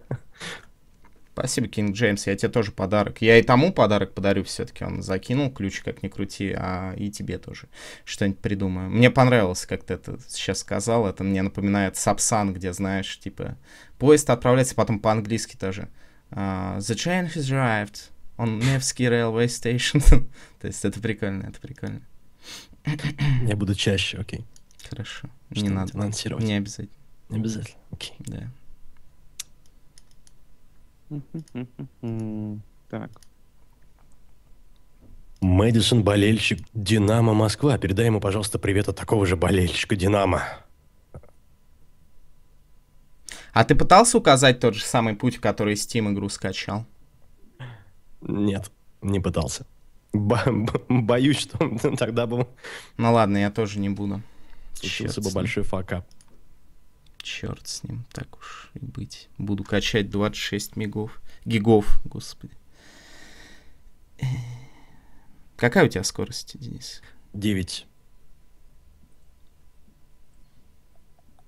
Speaker 1: Спасибо, Кинг Джеймс, я тебе тоже подарок. Я и тому подарок подарю все-таки. Он закинул ключ, как ни крути, а и тебе тоже что-нибудь придумаю. Мне понравилось, как ты это сейчас сказал. Это мне напоминает Сапсан, где, знаешь, типа, поезд отправляется потом по-английски тоже. Uh, the train has arrived on Nevsky Railway Station. [laughs] То есть это прикольно, это прикольно.
Speaker 4: Я буду чаще, окей. Хорошо, Что не надо. Анонсировать. Не обязательно. Обязательно. Окей. Да. Так. Мэдисон болельщик Динамо
Speaker 1: Москва. Передай ему, пожалуйста, привет от такого же болельщика Динамо. А ты пытался указать тот же самый путь, который Steam игру скачал? Нет, не пытался. Бо- боюсь, что [laughs] тогда бы... Ну ладно, я тоже не буду. Случился бы большой факап. Черт с ним, так уж и быть. Буду качать 26 мигов. Гигов, господи. Какая у тебя скорость, Денис?
Speaker 4: 9.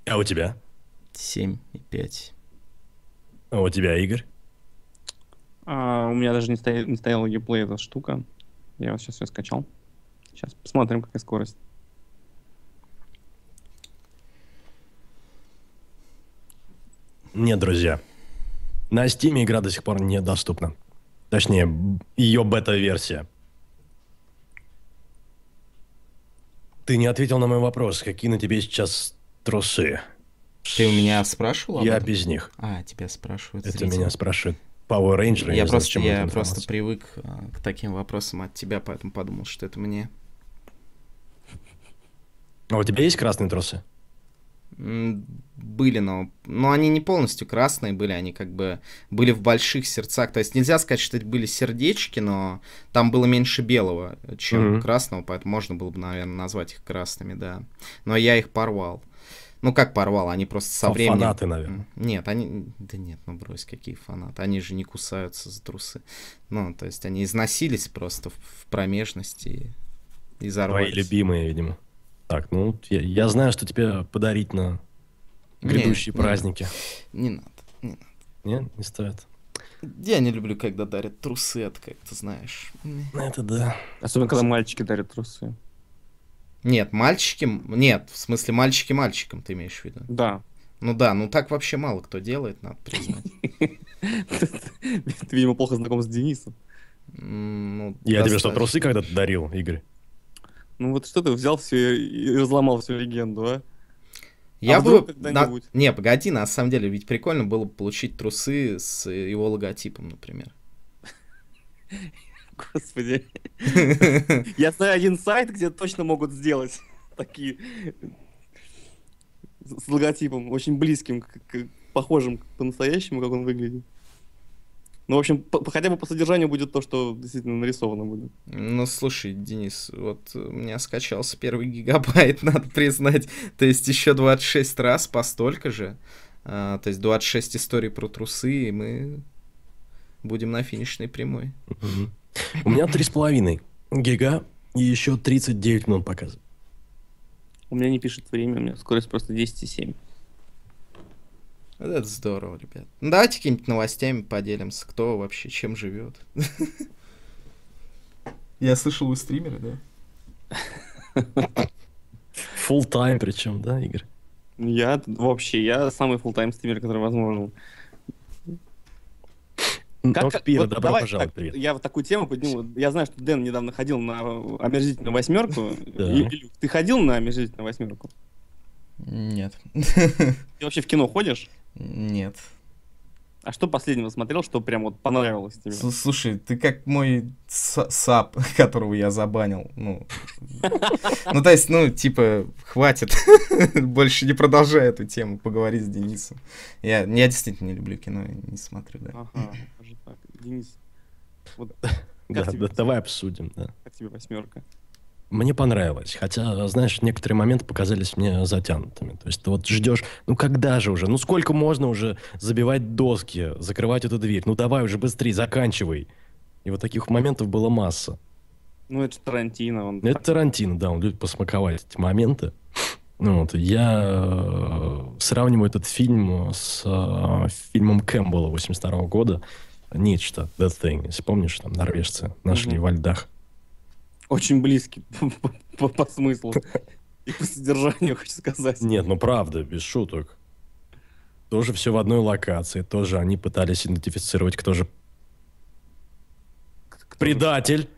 Speaker 4: А у тебя?
Speaker 3: 7,5. А у тебя, Игорь? А, у меня даже не, стоя... не стояла геймплей эта штука. Я вот сейчас ее скачал. Сейчас посмотрим, какая скорость.
Speaker 4: Нет, друзья. На Steam игра до сих пор недоступна. Точнее, ее бета-версия. Ты не ответил на мой вопрос, какие на тебе сейчас трусы. Ты
Speaker 1: у меня спрашивал? Я без них. А, тебя спрашивают. Это зрители. меня спрашивает Power Ranger. Я, я просто, знаю, я просто привык э, к таким вопросам от тебя, поэтому подумал, что это мне. А у тебя есть
Speaker 4: красные трусы?
Speaker 1: были, но, но они не полностью красные были, они как бы были в больших сердцах. То есть нельзя сказать, что это были сердечки, но там было меньше белого, чем mm-hmm. красного, поэтому можно было бы, наверное, назвать их красными, да. Но я их порвал. Ну как порвал, они просто со ну, временем... Фанаты, наверное. Нет, они... Да нет, ну брось, какие фанаты. Они же не кусаются за трусы. Ну, то есть они износились просто в промежности и, и взорвались.
Speaker 4: Твои любимые, видимо. Так, ну, я, я знаю, что тебе подарить на грядущие не, праздники.
Speaker 1: Не, не надо, не надо. Не, не стоит. Я не люблю, когда дарят трусы, это как ты знаешь. Ну, это да. Особенно, когда мальчики дарят трусы. Нет, мальчики... Нет, в смысле, мальчики мальчикам ты имеешь в виду? Да. Ну да, ну так вообще мало кто делает, надо признать. [laughs] Ты, видимо, плохо
Speaker 3: знаком с Денисом. Ну, я тебе что, трусы
Speaker 4: когда-то дарил, Игорь?
Speaker 3: Ну вот что ты взял все и разломал всю легенду, а? Я а бы... На...
Speaker 1: Не, погоди, на самом деле, ведь прикольно было получить трусы с его логотипом, например. [laughs] Господи. [laughs] Я знаю один сайт, где
Speaker 3: точно могут сделать [laughs] такие с логотипом, очень близким, похожим по-настоящему, как он выглядит. Ну, в общем, по, хотя
Speaker 1: бы по содержанию будет то, что действительно нарисовано будет. Ну, слушай, Денис, вот у меня скачался первый гигабайт, [laughs] надо признать. То есть еще 26 раз по столько же. А, то есть 26 историй про трусы, и мы будем на финишной прямой.
Speaker 4: У меня 3,5 гига и еще 39
Speaker 3: минут показывает.
Speaker 1: У меня не пишет время,
Speaker 3: у меня скорость просто 10,7.
Speaker 1: Это здорово, ребят. Ну, давайте какими-нибудь новостями поделимся, кто вообще чем живет. Я слышал, вы стримеры, да?
Speaker 4: Full time причем, да, Игорь?
Speaker 3: Я вообще, я самый full time стример, который возможен. Ну, как, как, Пира, вот, добро давай, пожаловать, так, привет. Я вот такую тему подниму. Я знаю, что Дэн недавно ходил на омерзительную восьмерку. Ты ходил на омерзительную восьмерку?
Speaker 1: Нет. Ты
Speaker 3: вообще в кино ходишь? Нет. А что последнего смотрел, что прям вот понравилось тебе? С
Speaker 1: Слушай, ты как мой сап, [laughs] которого я забанил. Ну, [laughs] ну то есть, ну, типа, хватит. [laughs] Больше не продолжай эту тему, поговори с Денисом. Я, я действительно не люблю кино, не смотрю, да. Ага, даже
Speaker 3: так. Денис, вот
Speaker 1: да, да, давай обсудим, да.
Speaker 3: Как тебе восьмерка?
Speaker 1: мне
Speaker 4: понравилось. Хотя, знаешь, некоторые моменты показались мне затянутыми. То есть ты вот ждешь, ну когда же уже? Ну сколько можно уже забивать доски, закрывать эту дверь? Ну давай уже быстрее, заканчивай. И вот таких моментов было масса.
Speaker 3: Ну это Тарантино. Он
Speaker 4: это так... Тарантино, да, он любит посмаковать эти моменты. Ну, вот, я э, сравниваю этот фильм с э, фильмом Кэмпбелла 82 года «Нечто», «The Thing». Если помнишь, там норвежцы нашли mm-hmm. во льдах очень близкий [laughs] по, по, по смыслу и по содержанию, хочу сказать. Нет, ну правда, без шуток. Тоже все в одной локации, тоже они пытались идентифицировать, кто же
Speaker 3: кто предатель.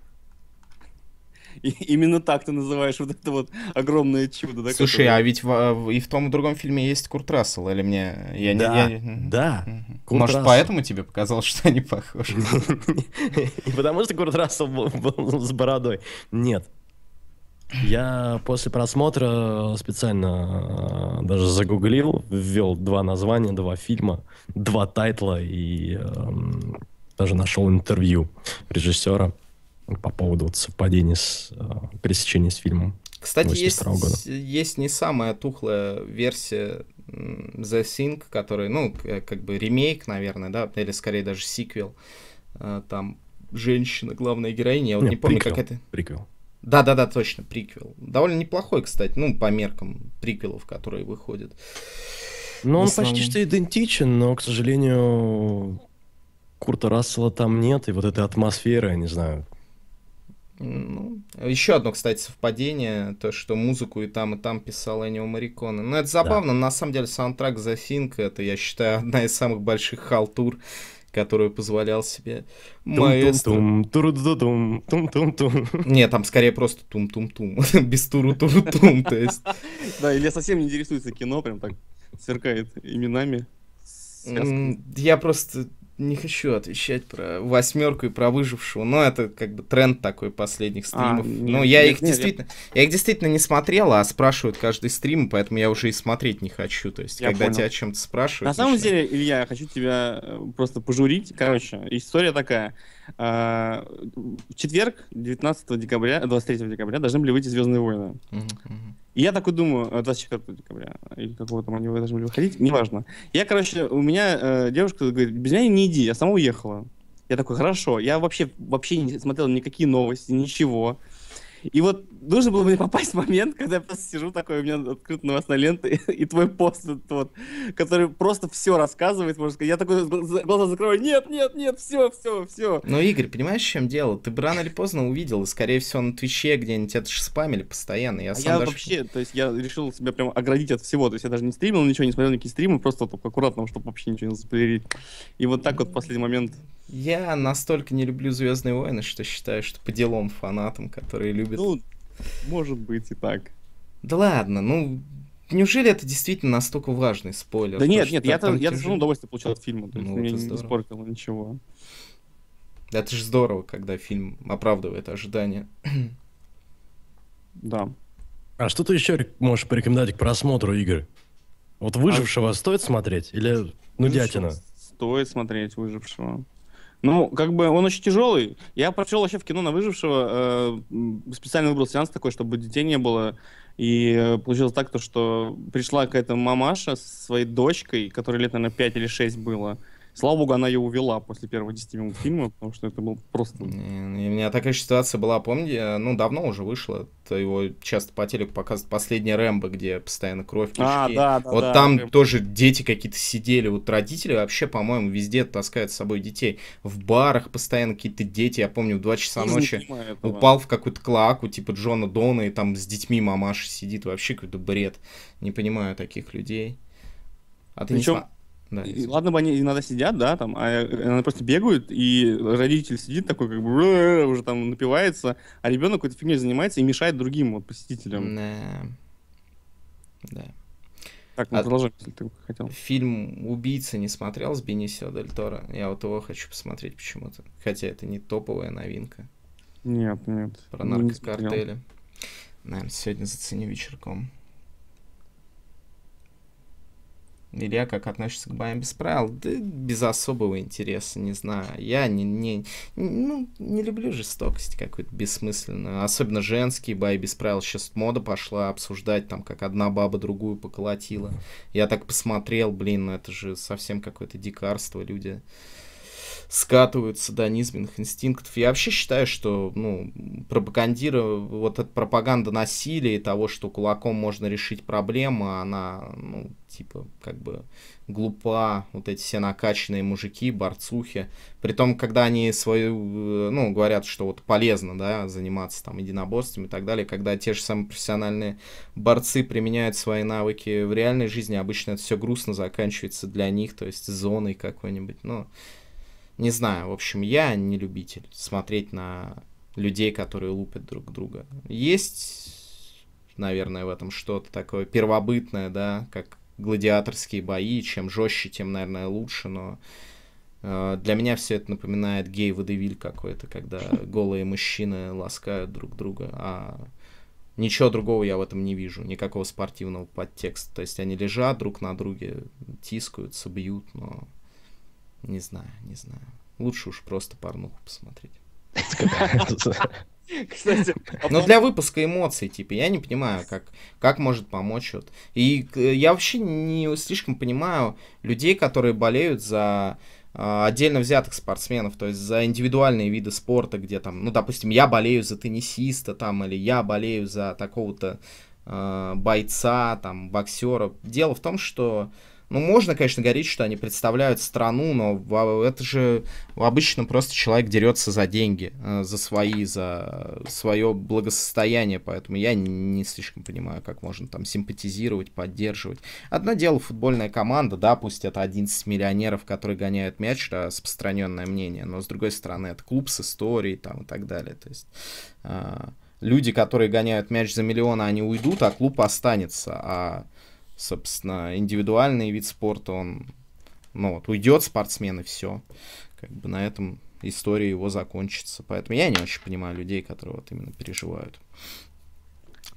Speaker 3: И именно так ты называешь вот это вот огромное чудо. Да, Слушай, которое... а
Speaker 1: ведь в, а, и в том и другом фильме есть Курт Рассел, или мне... Я да, не, я... да. Курт Может, Рассел. поэтому тебе показалось, что они похожи? Не
Speaker 4: потому что Курт Рассел был с бородой. Нет, я после просмотра специально а, даже загуглил, ввел два названия, два фильма, два тайтла и даже нашел интервью режиссера по поводу вот совпадения с э, пересечения с фильмом.
Speaker 1: Кстати, есть, года. есть не самая тухлая версия The Thing, который, ну, э, как бы ремейк, наверное, да, или скорее даже сиквел. Э, там женщина, главная героиня, я вот не, не помню, приквел, как это... Приквел. Да-да-да, точно, приквел. Довольно неплохой, кстати, ну, по меркам приквелов, которые выходят. Ну он почти что
Speaker 4: идентичен, но, к сожалению, Курта Рассела там нет, и вот этой атмосферы, я не знаю,
Speaker 1: ну, еще одно, кстати, совпадение, то, что музыку и там, и там писал Энио Мариконы. Ну, это забавно, да. на самом деле саундтрек за Thing, это, я считаю, [laughs] одна из самых больших халтур, которую позволял себе Тум тум тум. Не, там скорее просто тум-тум-тум, [laughs] без туру-туру-тум, то есть.
Speaker 3: Да, или совсем не интересуется кино, прям так сверкает
Speaker 1: именами. Я просто не хочу отвечать про восьмерку и про выжившего, но это как бы тренд такой последних а, стримов. А, нет, но ну, я нет, их нет, действительно, нет. я их действительно не смотрел, а спрашивают каждый стрим, поэтому я уже и смотреть не хочу. То есть, я когда понял. тебя о чем-то спрашивают. На самом
Speaker 3: начинают... деле, Илья, я хочу тебя э, просто пожурить. Короче, история такая. А, в четверг, 19 декабря, 23 э, декабря должны были выйти «Звездные войны». Uh-huh, И я такой думаю, 24 э, декабря, или какого там они должны были выходить, неважно. Я, короче, у меня э, девушка говорит, без меня не иди, я сама уехала. Я такой, хорошо, я вообще, вообще не смотрел никакие новости, ничего. И вот нужно было мне попасть в момент, когда я просто сижу такой, у меня открыта новостная лента, и, [laughs] и твой пост этот вот, который просто все рассказывает, можно сказать. Я такой глаза закрываю, нет, нет, нет, все, все, все. Но,
Speaker 1: Игорь, понимаешь, в чем дело? Ты бы рано или поздно увидел, и, скорее всего, на Твиче где-нибудь это же спамили постоянно. Я, а сам я даже...
Speaker 3: вообще, то есть я решил себя прям оградить от всего, то есть я даже не стримил ничего, не смотрел никакие стримы,
Speaker 1: просто только аккуратно, чтобы вообще ничего не заплерить. И вот так вот в последний момент я настолько не люблю Звездные войны, что считаю, что по делам фанатам, которые любят. Ну, может быть и так. Да ладно, ну неужели это действительно настолько важный спойлер? Да то, нет, нет, я там, я тяжело... удовольствие получил от фильма, то ну есть ну, меня не испортило ничего. Это же здорово, когда фильм оправдывает ожидания. Да.
Speaker 4: А что ты еще можешь порекомендовать к просмотру игры? Вот «Выжившего» а... стоит смотреть? Или ну нудятина?
Speaker 3: Стоит смотреть «Выжившего». Ну, как бы он очень тяжелый. Я прочел вообще в кино на выжившего. Э, специально выбрал сеанс такой, чтобы детей не было. И э, получилось так, то, что пришла какая-то мамаша со своей дочкой, которой лет, наверное, 5 или 6 было. Слава богу, она ее увела после первых 10 минут фильма, потому что
Speaker 1: это был просто... И у меня такая ситуация была, помните, э, ну, давно уже вышла, его часто по телеку показывают «Последняя Рэмбо», где постоянно кровь, кишки. А, да, да, вот да, там Рэмбо. тоже дети какие-то сидели, вот родители вообще, по-моему, везде таскают с собой детей. В барах постоянно какие-то дети, я помню, в 2 часа Из ночи упал в какую-то клаку, типа Джона Дона, и там с детьми мамаша сидит, вообще какой-то бред. Не понимаю таких людей. А ты Причем... не да, и, и,
Speaker 3: ладно бы они иногда сидят, да, там, а э,
Speaker 1: они просто бегают, и
Speaker 3: родитель сидит такой, как бы, уже там напивается, а ребенок какой-то фигней занимается и мешает другим вот, посетителям.
Speaker 1: Да. да. Так, ну а продолжай, если ты хотел. Фильм «Убийца» не смотрел с Бенисио Дель Торо? Я вот его хочу посмотреть почему-то. Хотя это не топовая новинка.
Speaker 3: Нет, нет. Про наркокартели.
Speaker 1: Наверное, сегодня заценю вечерком. Илья как относится к боям без правил? Да без особого интереса, не знаю. Я не, не,
Speaker 5: ну, не люблю
Speaker 1: жестокость какую-то бессмысленную. Особенно женские бои без правил. Сейчас мода пошла обсуждать, там, как одна баба другую поколотила. Я так посмотрел, блин, ну это же совсем какое-то дикарство. Люди скатываются до низменных инстинктов. Я вообще считаю, что ну, пропагандира, вот эта пропаганда насилия и того, что кулаком можно решить проблемы, она, ну, типа, как бы глупа, вот эти все накачанные мужики, борцухи. Притом, когда они свою, э, ну, говорят, что вот полезно, да, заниматься там единоборством и так далее, когда те же самые профессиональные борцы применяют свои навыки в реальной жизни, обычно это все грустно заканчивается для них, то есть зоной какой-нибудь, ну, но не знаю, в общем, я не любитель смотреть на людей, которые лупят друг друга. Есть, наверное, в этом что-то такое первобытное, да, как гладиаторские бои. Чем жестче, тем, наверное, лучше, но э, для меня все это напоминает гей-водевиль какой-то, когда [laughs] голые мужчины ласкают друг друга, а ничего другого я в этом не вижу, никакого спортивного подтекста. То есть они лежат друг на друге, тискаются, бьют, но не знаю, не знаю. Лучше уж просто порнуху посмотреть. Кстати, а но для выпуска эмоций, типа, я не понимаю, как, как может помочь вот. И э, я вообще не слишком понимаю людей, которые болеют за а, отдельно взятых спортсменов, то есть за индивидуальные виды спорта, где там, ну, допустим, я болею за теннисиста там, или я болею за такого-то э, бойца, там, боксера. Дело в том, что э, ну, можно, конечно, говорить, что они представляют страну, но это же обычно просто человек дерется за деньги, э, за свои, за свое благосостояние, поэтому я не слишком понимаю, как можно там симпатизировать, поддерживать. Одно дело футбольная команда, да, пусть это 11 миллионеров, которые гоняют мяч, распространенное мнение, но с другой стороны это клуб с историей там и так далее, то есть э, люди, которые гоняют мяч за миллионы они уйдут, а клуб останется, а собственно, индивидуальный вид спорта, он, ну вот, уйдет спортсмен и все. Как бы на этом история его закончится. Поэтому я не очень понимаю людей, которые вот именно переживают.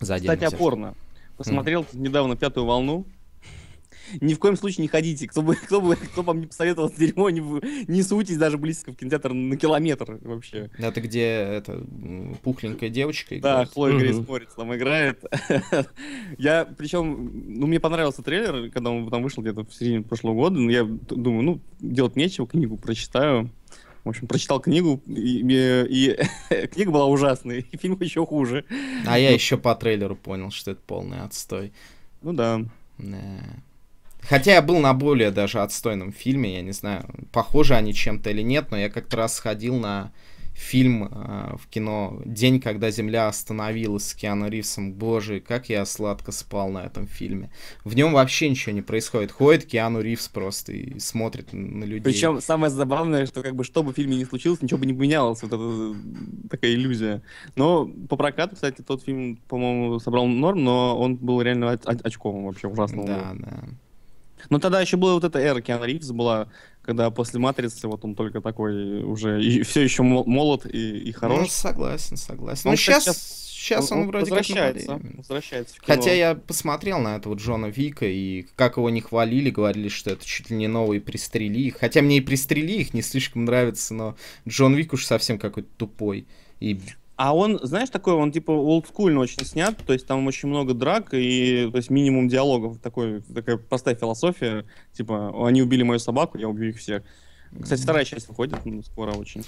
Speaker 1: За Кстати, опорно. Посмотрел
Speaker 3: mm. недавно пятую волну ни в коем случае не ходите. Кто бы, кто бы, кто вам не посоветовал это дерьмо, не, не суйтесь даже близко в кинотеатр на километр вообще.
Speaker 1: Это где эта пухленькая девочка играет? Да, Хлоя Грейс
Speaker 3: Морец там играет. [laughs] Я, причем, ну, мне понравился трейлер, когда он там вышел где-то в середине прошлого года. Но я думаю, ну, делать нечего, книгу прочитаю. В общем, прочитал книгу, и, и, и [laughs] книга была ужасной, и фильм еще хуже. А я ну. еще по трейлеру
Speaker 1: понял, что это полный отстой. Ну да. Yeah. Хотя я был на более даже отстойном фильме, я не знаю, похожи они чем-то или нет, но я как-то раз сходил на фильм э, в кино «День, когда земля остановилась» с Киану Ривзом. Боже, как я сладко спал на этом фильме. В нем вообще ничего не происходит. Ходит Киану Ривз просто и смотрит на людей. Причем самое забавное, что как бы что бы в фильме ни случилось, ничего бы не
Speaker 3: поменялось. Вот это э, такая иллюзия. Но по прокату, кстати, тот фильм, по-моему, собрал норм, но он был реально оч- очковым вообще ужасным. Да, да. Но тогда еще была вот эта эра Киану Ривз, была, когда после «Матрицы» вот он только такой уже, и, все еще
Speaker 1: молод и, и ну, хорош. Ну, согласен, согласен. Ну, ну сейчас, сейчас он, он вроде возвращается, как возвращается в кино. Хотя я посмотрел на этого Джона Вика, и как его не хвалили, говорили, что это чуть ли не новые пристрели их. Хотя мне и пристрели их не слишком нравится, но Джон Вик уж совсем какой-то тупой. И а он, знаешь, такой, он типа олдскульно очень снят, то есть
Speaker 3: там очень много драк и, то есть, минимум диалогов. Такой, такая простая философия, типа, они убили мою собаку, я убью их всех. Кстати, вторая часть выходит ну, скоро очень.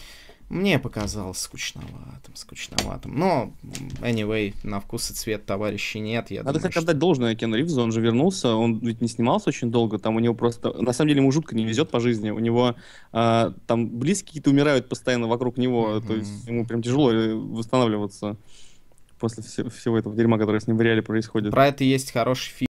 Speaker 3: Мне
Speaker 1: показалось скучноватым,
Speaker 3: скучноватым. Но, anyway, на вкус и цвет товарищей нет. Я Надо, думаю, кстати, что... отдать должное Кену Ривзу, он же вернулся, он ведь не снимался очень долго, там у него просто... На самом деле ему жутко не везет по жизни, у него э, там близкие какие-то умирают постоянно вокруг него, mm-hmm. то есть ему прям тяжело э, восстанавливаться после всего этого дерьма, которое с ним в реале происходит. Про это есть хороший фильм.